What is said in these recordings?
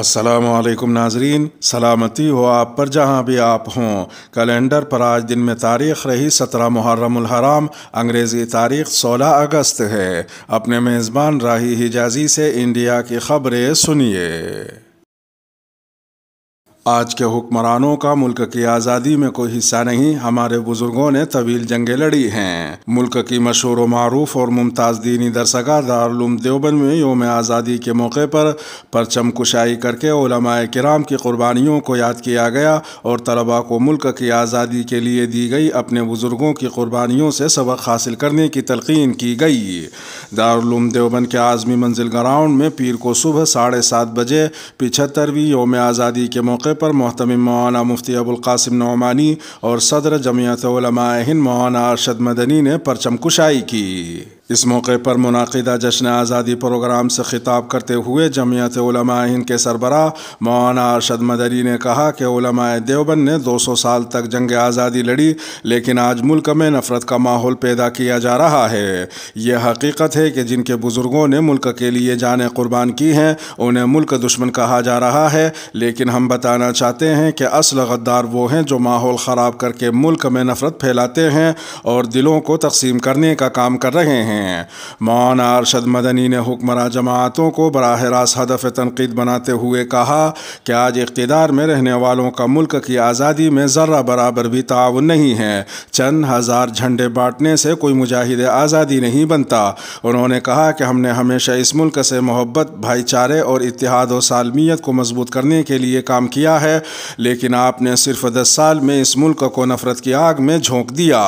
असलकम नाजरीन सलामती हो आप पर जहाँ भी आप हों कैलेंडर पर आज दिन में तारीख रही सत्रह मुहर्रमहराम अंग्रेज़ी तारीख सोलह अगस्त है अपने मेज़बान राही हिजाजी से इंडिया की खबरें सुनिए आज के हुक्मरानों का मुल्क की आज़ादी में कोई हिस्सा नहीं हमारे बुजुर्गों ने तवील जंगें लड़ी हैं मुल्क की मशहूर मरूफ और मुमताज़ दीनी दरसगा दारुम देवबंद में योम आज़ादी के मौके पर परचम कुशाई करके ओलमाए कराम की कुर्बानियों को याद किया गया और तलबा को मुल्क की आज़ादी के लिए दी गई अपने बुज़ुर्गों की कुर्बानियों से सबक हासिल करने की तलकिन की गई दारुम देवबंद के आज़मी मंजिल ग्राउंड में पीर को सुबह साढ़े सात बजे पिछहत्तरवीं योम आज़ादी के मौके मौके पर मोहतम मौलाना मुफ्ती कासिम नौमानी और सदर जमीयत हिंद मौलाना अरशद मदनी ने परचम कुशाई की इस मौके पर मुनदा जश्न आज़ादी प्रोग्राम से खिताब करते हुए जमीयत हिंद के सरबरा मौाना अरशद मदरी ने कहा कि देवबंद ने 200 साल तक जंग आज़ादी लड़ी लेकिन आज मुल्क में नफ़रत का माहौल पैदा किया जा रहा है यह हकीकत है कि जिनके बुज़ुर्गों ने मुल्क के लिए जान कुर्बान की हैं उन्हें मुल्क दुश्मन कहा जा रहा है लेकिन हम बताना चाहते हैं कि असल गद्दार वो हैं जो माहौल ख़राब करके मुल्क में नफ़रत फैलाते हैं और दिलों को तकसीम करने का काम कर रहे हैं हैं मौन अरशद मदनी ने हुक्मर जमातों को बरह रास्त हदफ तनकीद बनाते हुए कहा कि आज इकतदार में रहने वालों का मुल्क की आज़ादी में ज़र्रा बराबर भी ताउन नहीं है चंद हज़ार झंडे बांटने से कोई मुजाहिद आज़ादी नहीं बनता उन्होंने कहा कि हमने हमेशा इस मुल्क से मोहब्बत भाईचारे और इतिहाद और सालमियत को मजबूत करने के लिए काम किया है लेकिन आपने सिर्फ दस साल में इस मुल्क को नफरत की आग में झोंक दिया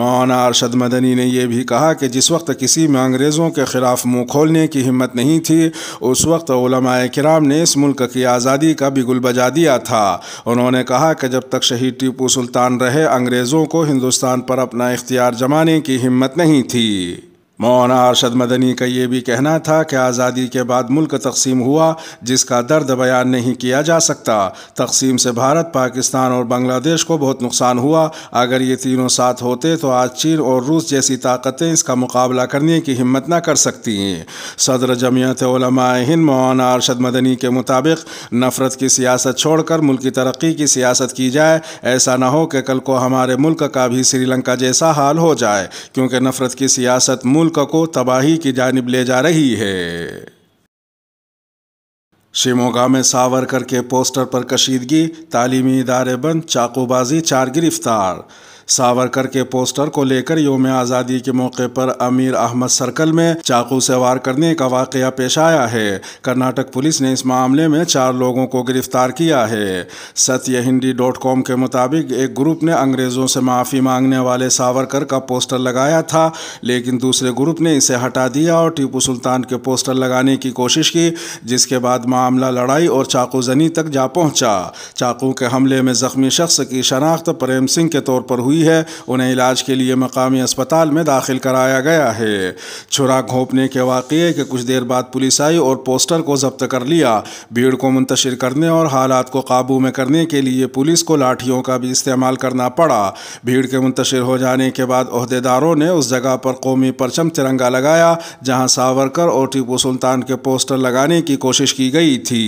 मौना अरशद मदनी ने यह भी कहा कि जिस वक्त किसी में अंग्रेज़ों के ख़िलाफ़ मुँह खोलने की हिम्मत नहीं थी उस वक्त कराम ने इस मुल्क की आज़ादी का बिगुल बजा दिया था उन्होंने कहा कि जब तक शहीद टीपू सुल्तान रहे अंग्रेज़ों को हिंदुस्तान पर अपना इख्तियार जमाने की हिम्मत नहीं थी मौना अरशद मदनी का ये भी कहना था कि आज़ादी के बाद मुल्क तकसीम हुआ जिसका दर्द बयान नहीं किया जा सकता तकसीम से भारत पाकिस्तान और बांग्लादेश को बहुत नुकसान हुआ अगर ये तीनों साथ होते तो आज चीन और रूस जैसी ताकतें इसका मुकाबला करने की हिम्मत ना कर सकती सदर जमीयत हिंद मौना अरशद मदनी के मुताबिक नफरत की सियासत छोड़कर मुल्क की तरक्की की सियासत की जाए ऐसा ना हो कि कल को हमारे मुल्क का भी श्रीलंका जैसा हाल हो जाए क्योंकि नफरत की सियासत मुल्क मुल्क को तबाही की जानब ले जा रही है शिमोगा में सावरकर के पोस्टर पर कशीदगी तालीमी इदारे बंद चाकूबाजी चार गिरफ्तार सावरकर के पोस्टर को लेकर योम आज़ादी के मौके पर अमीर अहमद सर्कल में चाकू से वार करने का वाक़ पेश आया है कर्नाटक पुलिस ने इस मामले में चार लोगों को गिरफ्तार किया है सत्य हिंदी डॉट कॉम के मुताबिक एक ग्रुप ने अंग्रेज़ों से माफ़ी मांगने वाले सावरकर का पोस्टर लगाया था लेकिन दूसरे ग्रुप ने इसे हटा दिया और टीपू सुल्तान के पोस्टर लगाने की कोशिश की जिसके बाद मामला लड़ाई और चाकूजनी तक जा पहुंचा चाकू के हमले में जख्मी शख्स की शनाख्त प्रेम सिंह के तौर पर हुई हुई है उन्हें इलाज के लिए मकामी अस्पताल में दाखिल कराया गया है छुरा घोंपने के वाक़े के कुछ देर बाद पुलिस आई और पोस्टर को जब्त कर लिया भीड़ को मुंतशिर करने और हालात को काबू में करने के लिए पुलिस को लाठियों का भी इस्तेमाल करना पड़ा भीड़ के मुंतशिर हो जाने के बाद अहदेदारों ने उस जगह पर कौमी परचम तिरंगा लगाया जहाँ सावरकर और टीपू सुल्तान के पोस्टर लगाने की कोशिश की गई थी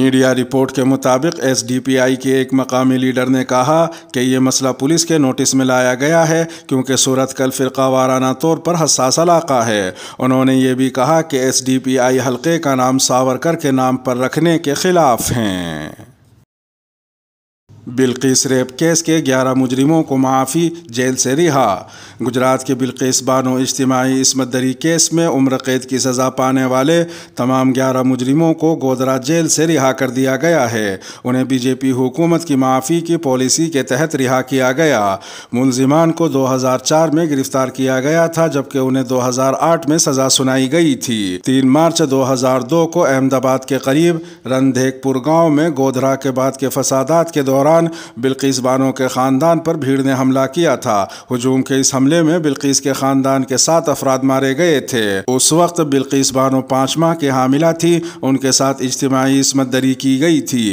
मीडिया रिपोर्ट के मुताबिक आई के एक मकामी लीडर ने कहा कि यह मसला पुलिस के नोटिस नोटिस में लाया गया है क्योंकि सूरत कल फ़िरका वाराना तौर पर हसास इलाका है उन्होंने ये भी कहा कि एस डी पी आई हल्के का नाम सावरकर के नाम पर रखने के ख़िलाफ़ हैं बिल्किस रेप केस के 11 मुजरिमों को माफ़ी जेल से रिहा गुजरात के बिल्किस बानो इज्तमाही इसमत दरी केस में उम्र कैद की सज़ा पाने वाले तमाम 11 मुजरिमों को गोदरा जेल से रिहा कर दिया गया है उन्हें बीजेपी हुकूमत की माफ़ी की पॉलिसी के तहत रिहा किया गया मुलजिमान को 2004 में गिरफ्तार किया गया था जबकि उन्हें दो में सज़ा सुनाई गई थी तीन मार्च दो को अहमदाबाद के करीब रनधेकपुर गाँव में गोधरा के बाद के फसाद के दौरान दौरान बिल्किस बानो के ख़ानदान पर भीड़ ने हमला किया था हजूम के इस हमले में बिल्किस के ख़ानदान के सात अफराद मारे गए थे उस वक्त बिल्किस बानो पाँच माह की हामिला थी उनके साथ इज्तमाही इसमत दरी की गई थी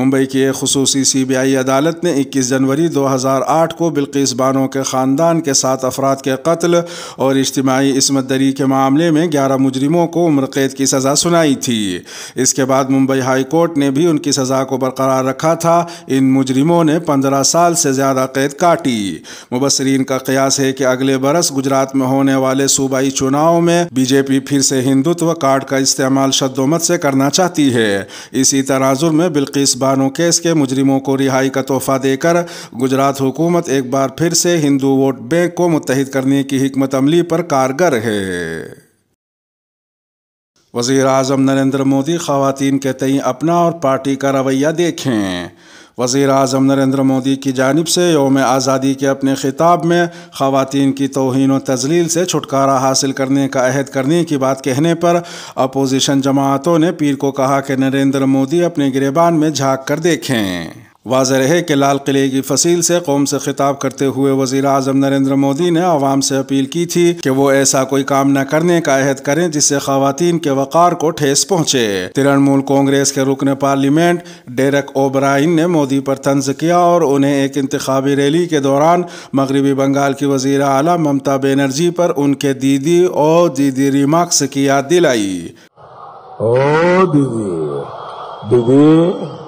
मुंबई की एक खसूसी सी बी आई अदालत ने इक्कीस जनवरी दो हज़ार आठ को बिल्किस बानो के ख़ानदान के सात अफराद के कत्ल और इज्तमाही इसमत दरी के मामले में ग्यारह मुजरिमों को उम्र कैद की सज़ा सुनाई थी इसके बाद मुंबई हाई कोर्ट ने भी उनकी सज़ा को बरकरार रखा था इन मुजरिमों ने पंद्रह साल से ज़्यादा कैद काटी मुबसरीन का कयास है कि अगले बरस गुजरात में होने वाले सूबाई चुनाव में बीजेपी फिर से हिंदुत्व कार्ड का इस्तेमाल शदोमत से करना चाहती है इसी तराजुर में बिल्किस बानो केस के मुजरिमों को रिहाई का तोहफा देकर गुजरात हुकूमत एक बार फिर से हिंदू वोट बैंक को मुतहद करने की हमत अमली पर कारगर है वज़ी अजम नरेंद्र मोदी ख़वान के तई अपना और पार्टी का रवैया देखें वज़ी अजम नरेंद्र मोदी की जानब से योम आज़ादी के अपने ख़िताब में ख़वान की तोहन व तजलील से छुटकारा हासिल करने का अहद करने की बात कहने पर अपोजिशन जमातों ने पीर को कहा कि नरेंद्र मोदी अपने गिरबान में झाँक कर देखें वाज रहे कि लाल किले की फसील से कौम से खिताब करते हुए वजीर अजम नरेंद्र मोदी ने आवाम से अपील की थी कि वो ऐसा कोई काम न करने का अहद करें जिससे खातन के वक़ार को ठेस पहुँचे तृणमूल कांग्रेस के रुकन पार्लियामेंट डेरक ओब्राइन ने मोदी पर तंज किया और उन्हें एक इंतबी रैली के दौरान मगरबी बंगाल की वजीर अला ममता बनर्जी पर उनके दीदी और दीदी रिमार्क्स की याद दिलाई दीदी दीदी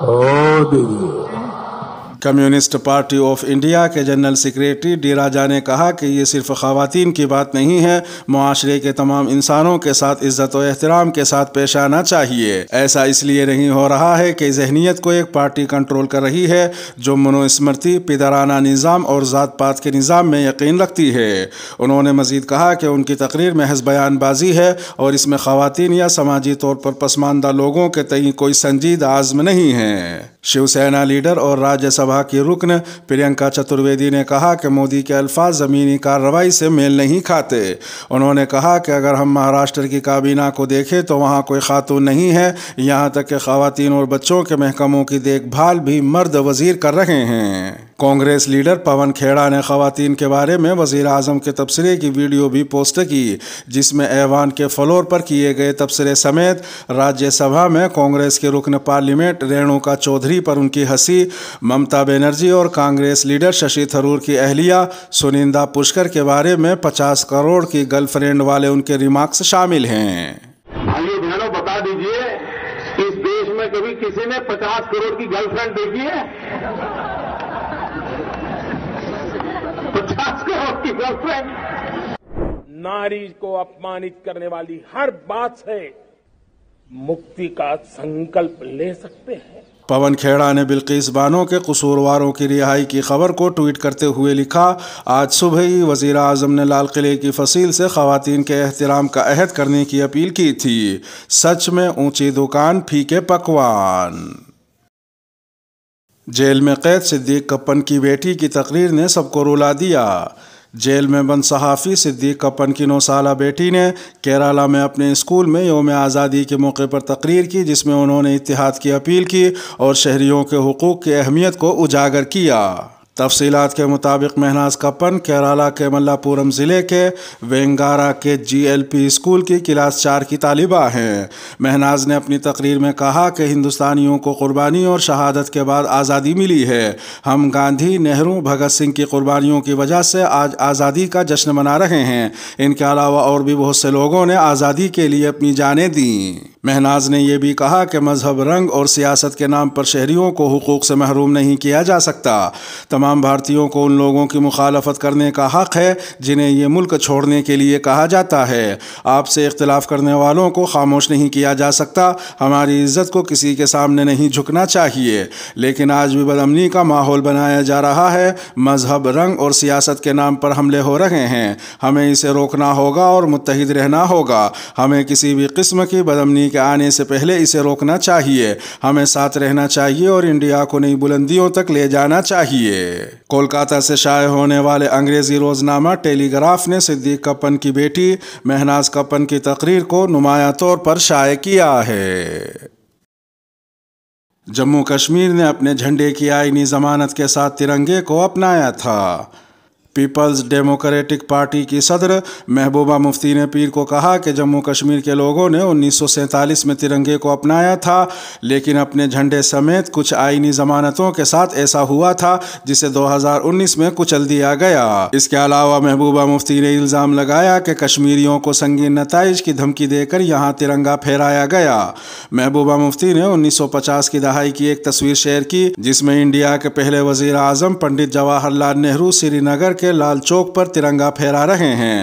哦，对对对。कम्युनिस्ट पार्टी ऑफ इंडिया के जनरल सेक्रेटरी डी राजा ने कहा कि ये सिर्फ खातन की बात नहीं है माशरे के तमाम इंसानों के साथ इज्जत और एहतराम के साथ पेश आना चाहिए ऐसा इसलिए नहीं हो रहा है कि जहनीत को एक पार्टी कंट्रोल कर रही है जो मनोस्मृति पिदराना निज़ाम और ज़ात पात के निज़ाम में यकीन रखती है उन्होंने मजीद कहा कि उनकी तकरीर महज बयानबाजी है और इसमें खातन या समाजी तौर पर पसमानदा लोगों के तय कोई संजीदा आज़म नहीं है शिवसेना लीडर और राज्यसभा सभा की रुकन प्रियंका चतुर्वेदी ने कहा कि मोदी के अल्फाज ज़मीनी कार्रवाई से मेल नहीं खाते उन्होंने कहा कि अगर हम महाराष्ट्र की काबीना को देखें तो वहाँ कोई खातून नहीं है यहाँ तक कि खातन और बच्चों के महकमों की देखभाल भी मर्द वजीर कर रहे हैं कांग्रेस लीडर पवन खेड़ा ने खातन के बारे में वजीर अजम के तबसरे की वीडियो भी पोस्ट की जिसमें ऐवान के फ्लोर पर किए गए तबसरे समेत राज्यसभा में कांग्रेस के रुकन पार्लियामेंट रेणुका चौधरी पर उनकी हंसी ममता बनर्जी और कांग्रेस लीडर शशि थरूर की अहलिया सुनिंदा पुष्कर के बारे में पचास करोड़ की गर्लफ्रेंड वाले उनके रिमार्क्स शामिल हैं बता दीजिए इस देश में कभी किसी ने पचास करोड़ की गर्लफ्रेंड देखी है गर्लफ्रेंड नारी को अपमानित करने वाली हर बात से मुक्ति का संकल्प ले सकते हैं पवन खेड़ा ने बिल्किस बानो के कसूरवारों की रिहाई की खबर को ट्वीट करते हुए लिखा आज सुबह ही वजीर अजम ने लाल किले की फसील से खातन के एहतराम का अहद करने की अपील की थी सच में ऊंची दुकान फीके पकवान जेल में कैद सिद्दीक कप्पन की बेटी की तकरीर ने सबको रुला दिया जेल में बंद सहाफ़ी सिद्दीक कपन की साला बेटी ने केरला में अपने स्कूल में योम आज़ादी के मौके पर तकरीर की जिसमें उन्होंने इतिहाद की अपील की और शहरीों के हकूक़ की अहमियत को उजागर किया तफसीत के मुताबिक महनाज कपन केरला के मल्लापुरम ज़िले के वेंगारा के जीएलपी स्कूल की क्लास चार की तालिबा हैं महनाज ने अपनी तकरीर में कहा कि हिंदुस्तानियों को कुर्बानी और शहादत के बाद आज़ादी मिली है हम गांधी नेहरू भगत सिंह की कुर्बानियों की वजह से आज आज़ादी का जश्न मना रहे हैं इनके अलावा और भी बहुत से लोगों ने आज़ादी के लिए अपनी जानें दी महनाज ने यह भी कहा कि मजहब रंग और सियासत के नाम पर शहरीों को हकूक़ से महरूम नहीं किया जा सकता तमाम भारतीयों को उन लोगों की मुखालफत करने का हक़ है जिन्हें ये मुल्क छोड़ने के लिए कहा जाता है आपसे इख्तलाफ करने वालों को खामोश नहीं किया जा सकता हमारी इज्जत को किसी के सामने नहीं झुकना चाहिए लेकिन आज भी बदमनी का माहौल बनाया जा रहा है मजहब रंग और सियासत के नाम पर हमले हो रहे हैं हमें इसे रोकना होगा और मुतहद रहना होगा हमें किसी भी किस्म की बदमनी के आने से पहले इसे रोकना चाहिए हमें साथ रहना चाहिए और इंडिया को नई बुलंदियों तक ले जाना चाहिए कोलकाता से शाये होने वाले अंग्रेजी रोजनामा टेलीग्राफ ने सिद्दीक कपन की बेटी महनाज कपन की तकरीर को नुमाया तौर पर शाये किया है जम्मू कश्मीर ने अपने झंडे की आईनी जमानत के साथ तिरंगे को अपनाया था पीपल्स डेमोक्रेटिक पार्टी की सदर महबूबा मुफ्ती ने पीर को कहा कि जम्मू कश्मीर के लोगों ने उन्नीस में तिरंगे को अपनाया था लेकिन अपने झंडे समेत कुछ आईनी जमानतों के साथ ऐसा हुआ था जिसे 2019 में कुचल दिया गया इसके अलावा महबूबा मुफ्ती ने इल्ज़ाम लगाया कि कश्मीरियों को संगीन नतज की धमकी देकर यहाँ तिरंगा फहराया गया महबूबा मुफ्ती ने उन्नीस की दहाई की एक तस्वीर शेयर की जिसमें इंडिया के पहले वजीर आजम पंडित जवाहरलाल नेहरू श्रीनगर के लाल चौक पर तिरंगा फहरा रहे हैं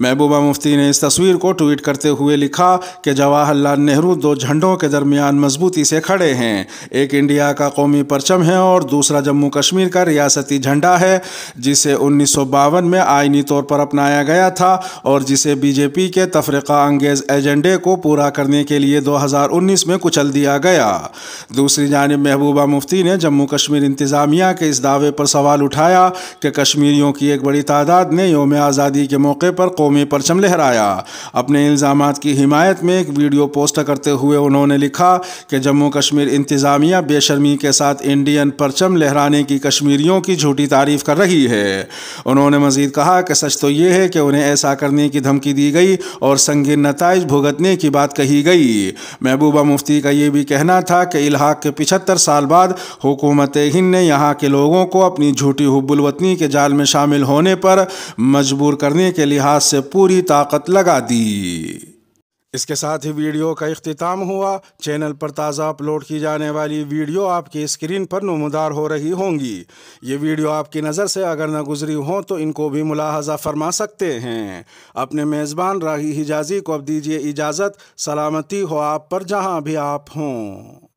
महबूबा मुफ्ती ने इस तस्वीर को ट्वीट करते हुए लिखा कि जवाहरलाल नेहरू दो झंडों के दरमियान मजबूती से खड़े हैं एक इंडिया का कौमी परचम है और दूसरा जम्मू कश्मीर का रियासती झंडा है जिसे उन्नीस में आइनी तौर पर अपनाया गया था और जिसे बीजेपी के तफरीका अंगेज एजेंडे को पूरा करने के लिए 2019 में कुचल दिया गया दूसरी जानब महबूबा मुफ्ती ने जम्मू कश्मीर इंतज़ामिया के इस दावे पर सवाल उठाया कि कश्मीरियों की एक बड़ी तादाद ने योम आज़ादी के मौके पर कौमी परचम लहराया अपने इल्ज़ाम की हिमायत में एक वीडियो पोस्ट करते हुए उन्होंने लिखा कि जम्मू कश्मीर इंतज़ामिया बेशर्मी के साथ इंडियन परचम लहराने की कश्मीरियों की झूठी तारीफ कर रही है उन्होंने मजीद कहा कि सच तो ये है कि उन्हें ऐसा करने की धमकी दी गई और संगीन नतज भुगतने की बात कही गई महबूबा मुफ्ती का ये भी कहना था कि इलाहाक के पिछहत्तर साल बाद हुकूमत हिंद ने यहाँ के लोगों को अपनी झूठी हुबुलवतनी के जाल में शामिल शामिल होने पर मजबूर करने के लिहाज से पूरी ताकत लगा दी इसके साथ ही वीडियो का अख्ताम हुआ चैनल पर ताज़ा अपलोड की जाने वाली वीडियो आपकी स्क्रीन पर नमदार हो रही होंगी ये वीडियो आपकी नज़र से अगर न गुजरी हो तो इनको भी मुलाहजा फरमा सकते हैं अपने मेज़बान राही हिजाजी को अब दीजिए इजाज़त सलामती हो आप पर जहाँ भी आप हों